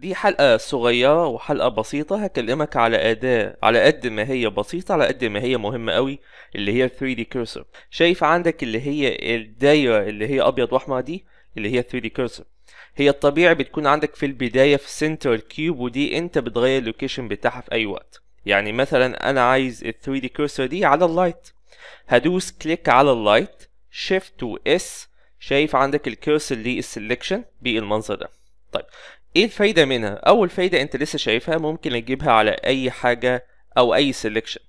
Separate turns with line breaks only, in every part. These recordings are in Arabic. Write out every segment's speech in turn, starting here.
دي حلقة صغيرة وحلقة بسيطة هكلمك على أداة على قد ما هي بسيطة على قد ما هي مهمة قوي اللي هي 3D cursor شايف عندك اللي هي الدايرة اللي هي أبيض وأحمر دي اللي هي 3D cursor هي الطبيعي بتكون عندك في البداية في سنتر الكيوب ودي أنت بتغير اللوكيشن بتاعها في أي وقت يعني مثلا أنا عايز ال 3D cursor دي على اللايت هدوس كليك على اللايت شيفت و اس شايف عندك الكيرسر للسلكشن بالمنظر ده طيب ايه الفايده منها اول فايده انت لسه شايفها ممكن اجيبها على اي حاجه او اي سيلكشن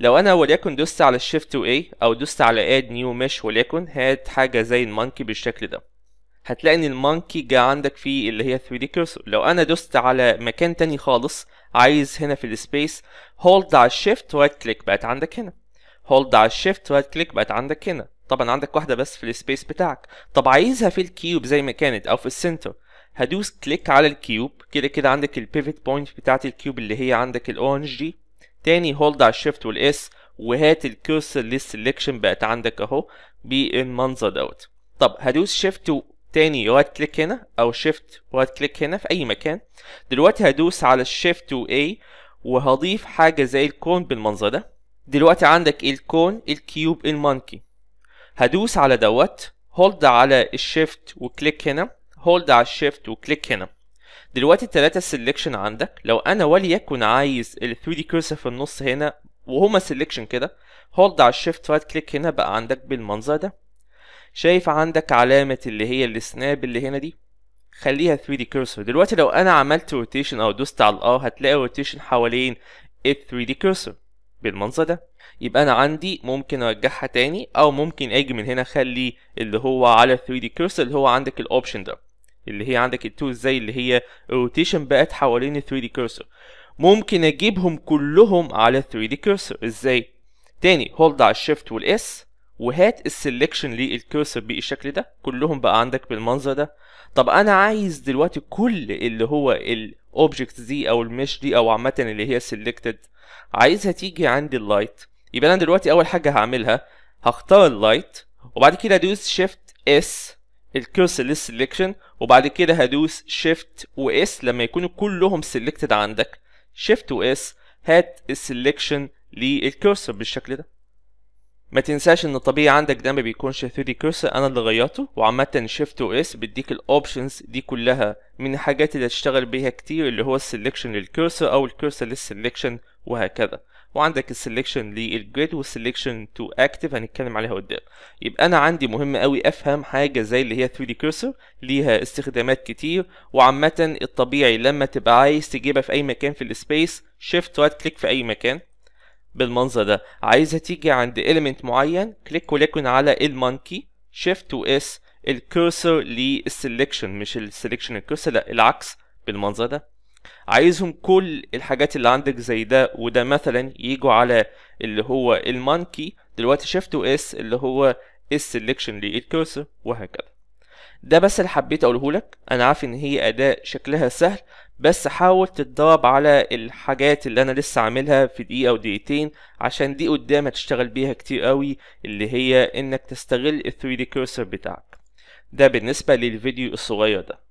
لو انا وليكن دوست على الشيفت و او دوست على اد نيو مش وليكن هات حاجه زي المونكي بالشكل ده هتلاقي ان المونكي جه عندك في اللي هي 3 دي cursor لو انا دوست على مكان تاني خالص عايز هنا في السبيس هولد على الشيفت ورايت كليك بقت عندك هنا هولد على الشيفت ورايت كليك بقت عندك هنا طبعا عندك واحده بس في السبيس بتاعك طب عايزها في الكيوب زي ما كانت او في السنتر هدوس كليك على الكيوب كده كده عندك البيفت بوينت بتاعت الكيوب اللي هي عندك الاورنج دي تاني هولد على الشيفت والاس وهات الكيرسر للسلكشن بقت عندك اهو بالمنظر دوت طب هدوس شيفت تاني رايت كليك هنا او شيفت رايت كليك هنا في اي مكان دلوقتي هدوس على الشيفت واي وهضيف حاجه زي الكون بالمنظر ده دلوقتي عندك الكون الكيوب المونكي هدوس على دوت هولد على الشيفت وكليك هنا هولد على الشيفت وكليك هنا دلوقتي التلاتة سيلكشن عندك لو انا وليكن عايز ال 3 دي كيرسر في النص هنا وهما سيلكشن كده هولد على الشيفت رايت كليك هنا بقى عندك بالمنظر ده شايف عندك علامة اللي هي السناب اللي هنا دي خليها 3 دي كيرسر دلوقتي لو انا عملت روتيشن او دوست على الار هتلاقي روتيشن حوالين ال 3 دي كيرسر بالمنظر ده يبقى انا عندي ممكن ارجعها تاني او ممكن اجي من هنا اخلي اللي هو على 3 دي كيرسر اللي هو عندك الاوبشن ده اللي هي عندك التول زي اللي هي الروتيشن بقت حوالين ال 3 دي كيرسر ممكن اجيبهم كلهم على 3 دي كيرسر ازاي تاني هولد على الشيفت والاس وهات السلكشن للكيرسر بالشكل ده كلهم بقى عندك بالمنظر ده طب انا عايز دلوقتي كل اللي هو الاوبجكت دي او المش دي او عامه اللي هي سيلكتد عايزها تيجي عندي اللايت يبقى انا دلوقتي اول حاجه هعملها هختار اللايت وبعد كده ادوس شيفت اس الكرسر للسلكشن وبعد كده هدوس شيفت واس لما يكونوا كلهم سيلكتد عندك شيفت واس هات السلكشن للكيرسر بالشكل ده ما تنساش ان الطبيعي عندك ده ما بيكونش 3D كيرسر انا اللي غيرته وعامة شيفت واس اس بيديك الاوبشنز دي كلها من الحاجات اللي هتشتغل بيها كتير اللي هو السلكشن للكيرسر او الكيرسر للسلكشن وهكذا وعندك السلكشن للجريد والسلكشن تو اكتف هنتكلم عليها قدام يبقى انا عندي مهم قوي افهم حاجه زي اللي هي 3 دي كيرسر ليها استخدامات كتير وعامه الطبيعي لما تبقى عايز تجيبها في اي مكان في السبيس شيفت رايت كليك في اي مكان بالمنظر ده عايزها تيجي عند اليمنت معين كليك وليكن على المونكي شيفت تو اس الكرسر للسلكشن مش السلكشن الكرسر لا العكس بالمنظر ده عايزهم كل الحاجات اللي عندك زي ده وده مثلا يجوا على اللي هو المانكي دلوقتي شيفت واس اللي هو السلكشن للكرسر وهكذا ده بس اللي حبيت اقوله لك انا عارف ان هي اداة شكلها سهل بس حاول تتدرب على الحاجات اللي انا لسه عاملها في دقيقة ودقيقتين عشان دي قدام هتشتغل بيها كتير قوي اللي هي انك تستغل ال 3 دي cursor بتاعك ده بالنسبة للفيديو الصغير ده